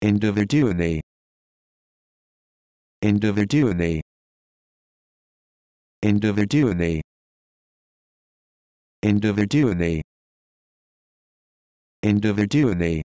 individually individually individually individually individually